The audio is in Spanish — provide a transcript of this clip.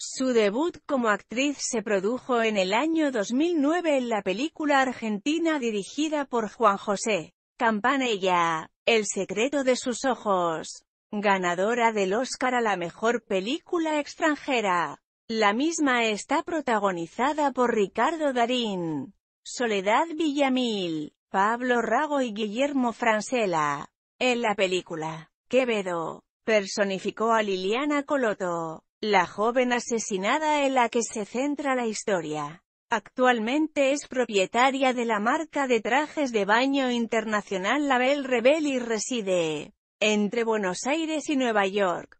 Su debut como actriz se produjo en el año 2009 en la película argentina dirigida por Juan José Campanella, El secreto de sus ojos, ganadora del Oscar a la mejor película extranjera. La misma está protagonizada por Ricardo Darín, Soledad Villamil, Pablo Rago y Guillermo Francela. En la película, Quevedo, personificó a Liliana Coloto. La joven asesinada en la que se centra la historia. Actualmente es propietaria de la marca de trajes de baño internacional Label Rebel y reside entre Buenos Aires y Nueva York.